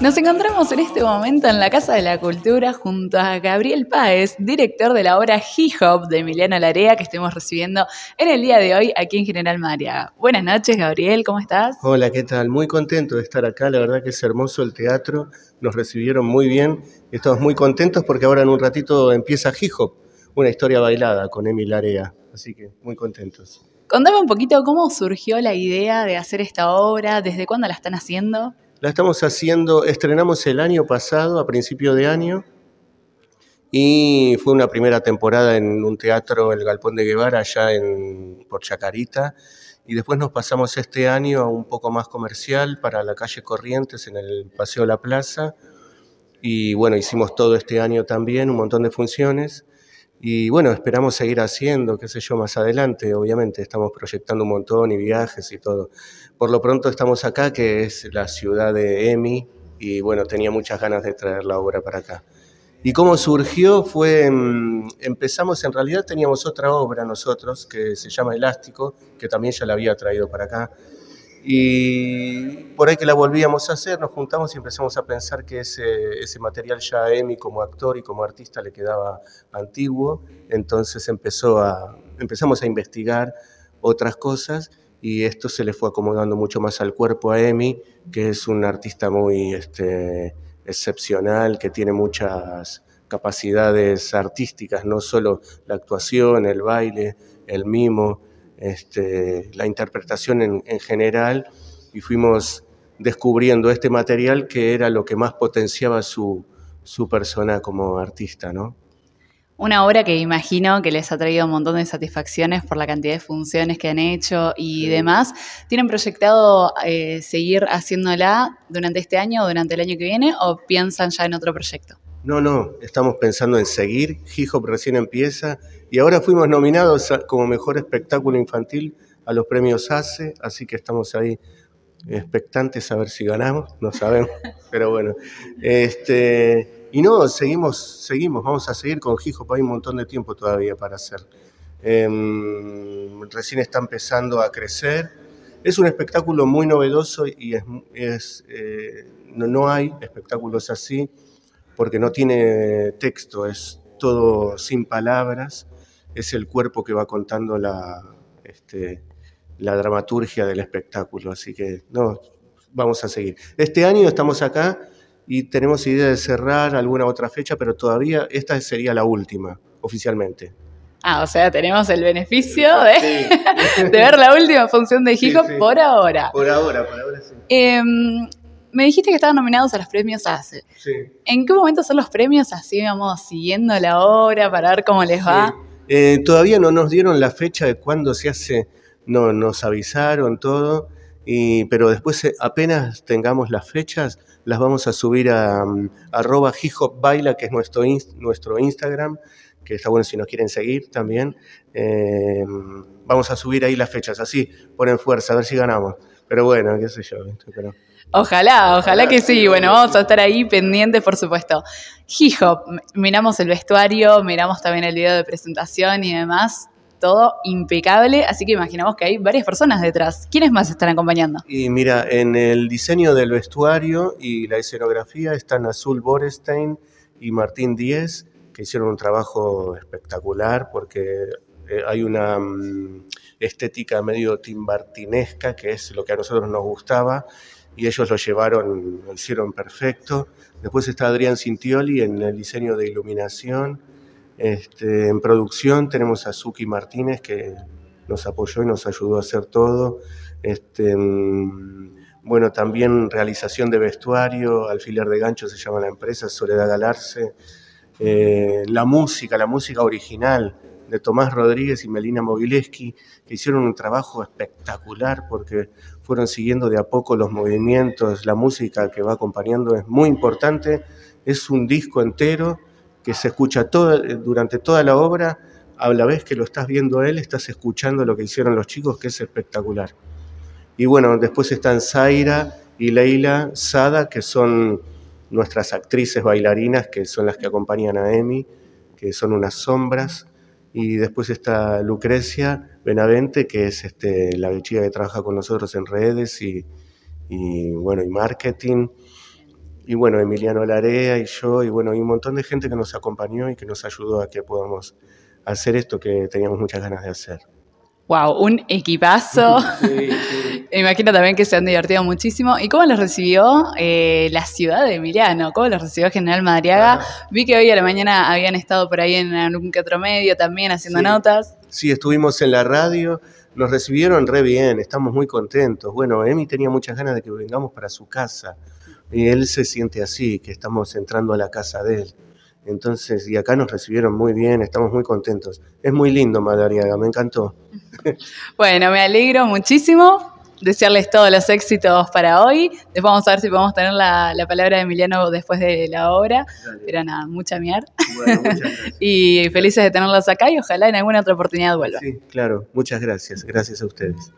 Nos encontramos en este momento en la Casa de la Cultura junto a Gabriel Páez, director de la obra Hip Hop de Emiliano Larea, que estemos recibiendo en el día de hoy aquí en General María. Buenas noches, Gabriel, ¿cómo estás? Hola, ¿qué tal? Muy contento de estar acá, la verdad que es hermoso el teatro, nos recibieron muy bien, estamos muy contentos porque ahora en un ratito empieza Hip Hop una historia bailada con Emil Area, así que muy contentos. Contame un poquito cómo surgió la idea de hacer esta obra, desde cuándo la están haciendo. La estamos haciendo, estrenamos el año pasado, a principio de año, y fue una primera temporada en un teatro, el Galpón de Guevara, allá en, por Chacarita, y después nos pasamos este año a un poco más comercial para la calle Corrientes, en el Paseo La Plaza, y bueno, hicimos todo este año también, un montón de funciones, y bueno, esperamos seguir haciendo, qué sé yo, más adelante, obviamente, estamos proyectando un montón y viajes y todo. Por lo pronto estamos acá, que es la ciudad de Emi, y bueno, tenía muchas ganas de traer la obra para acá. Y cómo surgió fue, mm, empezamos, en realidad teníamos otra obra nosotros que se llama Elástico, que también ya la había traído para acá. Y por ahí que la volvíamos a hacer, nos juntamos y empezamos a pensar que ese, ese material ya a Emi como actor y como artista le quedaba antiguo, entonces empezó a, empezamos a investigar otras cosas y esto se le fue acomodando mucho más al cuerpo a Emi, que es un artista muy este, excepcional, que tiene muchas capacidades artísticas, no solo la actuación, el baile, el mimo, este, la interpretación en, en general, y fuimos descubriendo este material que era lo que más potenciaba su, persona como artista, ¿no? Una obra que imagino que les ha traído un montón de satisfacciones por la cantidad de funciones que han hecho y demás. ¿Tienen proyectado eh, seguir haciéndola durante este año o durante el año que viene o piensan ya en otro proyecto? No, no, estamos pensando en seguir. Hijo, recién empieza y ahora fuimos nominados como mejor espectáculo infantil a los premios ACE, así que estamos ahí expectantes a ver si ganamos, no sabemos, pero bueno. Este, y no, seguimos, seguimos, vamos a seguir con Gijo, hay un montón de tiempo todavía para hacer. Em, recién está empezando a crecer. Es un espectáculo muy novedoso y es, eh, no, hay espectáculos así porque no tiene texto, es todo sin palabras, es el cuerpo que va contando la, este, la dramaturgia del espectáculo. Así que, no, vamos a seguir. Este año estamos acá y tenemos idea de cerrar alguna otra fecha, pero todavía esta sería la última, oficialmente. Ah, o sea, tenemos el beneficio de, ver la última función de Hijo por ahora. Por ahora, por ahora sí. Em, me dijiste que estaban nominados a los premios ACE. Sí. ¿En qué momento son los premios? Así vamos siguiendo la hora para ver cómo les va. Eh, todavía no nos dieron la fecha de cuándo se hace no, nos avisaron todo, y, pero después eh, apenas tengamos las fechas, las vamos a subir a, mm, arroba que es nuestro, nuestro Instagram, que está bueno si nos quieren seguir también. Eh, vamos a subir ahí las fechas, así ponen fuerza, a ver si ganamos. Pero bueno, qué sé yo. Pero... Ojalá, ojalá, que sí. Bueno, vamos a estar ahí pendientes, por supuesto. Hijop, miramos el vestuario, miramos también el video de presentación y demás todo impecable, así que imaginamos que hay varias personas detrás. ¿Quiénes más están acompañando? Y mira, en el diseño del vestuario y la escenografía están Azul Borestein y Martín Díez, que hicieron un trabajo espectacular porque eh, hay una mm, estética medio timbartinesca, que es lo que a nosotros nos gustaba, y ellos lo llevaron, lo hicieron perfecto. Después está Adrián Cintioli en el diseño de iluminación este, en producción tenemos a Suki Martínez que nos apoyó y nos ayudó a hacer todo. Este, mm, bueno, también realización de vestuario, alfiler de gancho se llama la empresa, Soledad Galarse. Eh, la música, la música original de Tomás Rodríguez y Melina Mogileski, que hicieron un trabajo espectacular porque fueron siguiendo de a poco los movimientos, la música que va acompañando es muy importante, es un disco entero que se escucha todo, durante toda la obra, a la vez que lo estás viendo a él, estás escuchando lo que hicieron los chicos, que es espectacular. Y bueno, después están Zaira y Leila Sada, que son nuestras actrices bailarinas, que son las que acompañan a Emi, que son unas sombras. Y después está Lucrecia Benavente, que es este, la chica que trabaja con nosotros en redes y, bueno, y marketing y bueno, Emiliano Larea y yo, y bueno, y un montón de gente que nos acompañó y que nos ayudó a que podamos hacer esto que teníamos muchas ganas de hacer. Wow, un equipazo. imagino también que se han divertido muchísimo. ¿Y cómo los recibió eh, la ciudad de Emiliano? ¿Cómo los recibió General Madriaga? Vi que hoy a la mañana habían estado por ahí en algún que otro medio también haciendo notas. Sí, estuvimos en la radio, nos recibieron re bien, estamos muy contentos. Bueno, Emi tenía muchas ganas de que vengamos para su casa y él se siente así, que estamos entrando a la casa de él. Entonces, y acá nos recibieron muy bien, estamos muy contentos. Es muy lindo Madariaga, me encantó. Bueno, me alegro muchísimo. Desearles todos los éxitos para hoy. Después vamos a ver si podemos tener la, palabra de Emiliano después de la obra. Pero nada, mucha mierda. y felices de tenerlos acá y ojalá en alguna otra oportunidad vuelva. Sí, claro. Muchas gracias. Gracias a ustedes.